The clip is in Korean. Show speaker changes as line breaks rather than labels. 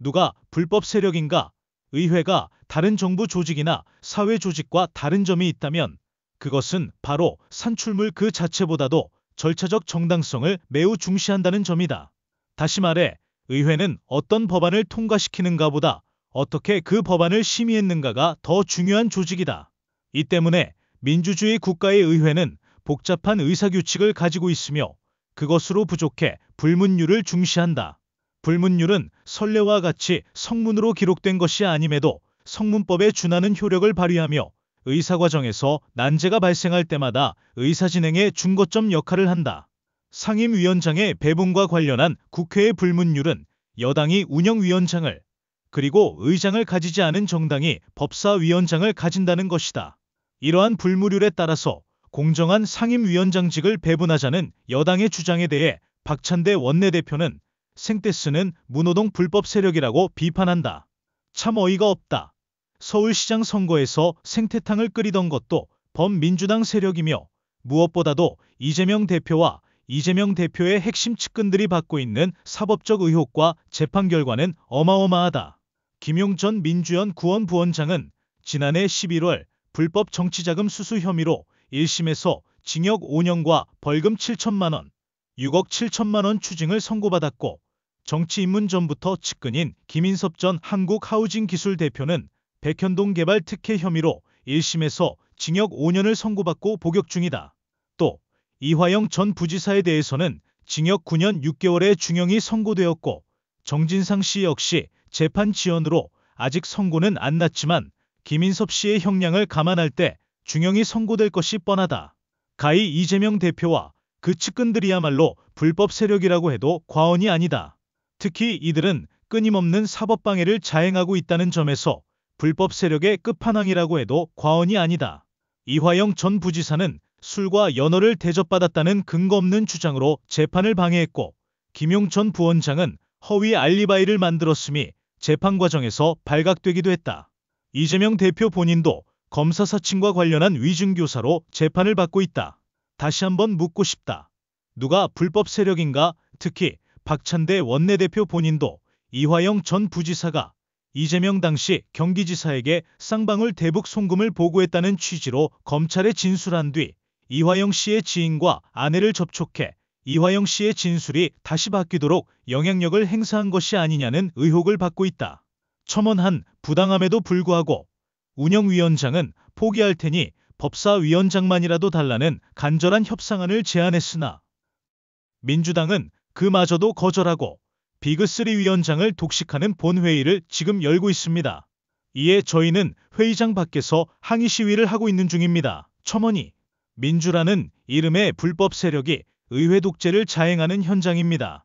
누가 불법 세력인가? 의회가 다른 정부 조직이나 사회 조직과 다른 점이 있다면 그것은 바로 산출물 그 자체보다도 절차적 정당성을 매우 중시한다는 점이다. 다시 말해, 의회는 어떤 법안을 통과시키는가 보다 어떻게 그 법안을 심의했는가가 더 중요한 조직이다. 이 때문에 민주주의 국가의 의회는 복잡한 의사규칙을 가지고 있으며 그것으로 부족해 불문율을 중시한다. 불문율은 선례와 같이 성문으로 기록된 것이 아님에도 성문법에 준하는 효력을 발휘하며 의사과정에서 난제가 발생할 때마다 의사진행의 중거점 역할을 한다. 상임위원장의 배분과 관련한 국회의 불문율은 여당이 운영위원장을 그리고 의장을 가지지 않은 정당이 법사위원장을 가진다는 것이다. 이러한 불문율에 따라서 공정한 상임위원장직을 배분하자는 여당의 주장에 대해 박찬대 원내대표는 생떼스는 문호동 불법 세력이라고 비판한다. 참 어이가 없다. 서울시장 선거에서 생태탕을 끓이던 것도 범민주당 세력이며 무엇보다도 이재명 대표와 이재명 대표의 핵심 측근들이 받고 있는 사법적 의혹과 재판 결과는 어마어마하다. 김용전 민주연 구원 부원장은 지난해 11월 불법 정치자금 수수 혐의로 1심에서 징역 5년과 벌금 7천만 원, 6억 7천만 원 추징을 선고받았고 정치 입문 전부터 측근인 김인섭 전 한국 하우징 기술 대표는 백현동 개발 특혜 혐의로 1심에서 징역 5년을 선고받고 복역 중이다. 또 이화영 전 부지사에 대해서는 징역 9년 6개월의 중형이 선고되었고 정진상 씨 역시 재판 지연으로 아직 선고는 안 났지만 김인섭 씨의 형량을 감안할 때 중형이 선고될 것이 뻔하다. 가히 이재명 대표와 그 측근들이야말로 불법 세력이라고 해도 과언이 아니다. 특히 이들은 끊임없는 사법방해를 자행하고 있다는 점에서 불법 세력의 끝판왕이라고 해도 과언이 아니다. 이화영 전 부지사는 술과 연어를 대접받았다는 근거 없는 주장으로 재판을 방해했고 김용 전 부원장은 허위 알리바이를 만들었음이 재판 과정에서 발각되기도 했다. 이재명 대표 본인도 검사 사칭과 관련한 위증교사로 재판을 받고 있다. 다시 한번 묻고 싶다. 누가 불법 세력인가, 특히 박찬대 원내대표 본인도 이화영 전 부지사가 이재명 당시 경기지사에게 쌍방울 대북 송금을 보고했다는 취지로 검찰에 진술한 뒤 이화영 씨의 지인과 아내를 접촉해 이화영 씨의 진술이 다시 바뀌도록 영향력을 행사한 것이 아니냐는 의혹을 받고 있다. 첨언한 부당함에도 불구하고 운영위원장은 포기할 테니 법사위원장만이라도 달라는 간절한 협상안을 제안했으나 민주당은 그마저도 거절하고 비그3 위원장을 독식하는 본회의를 지금 열고 있습니다. 이에 저희는 회의장 밖에서 항의 시위를 하고 있는 중입니다. 첨언이 민주라는 이름의 불법 세력이 의회 독재를 자행하는 현장입니다.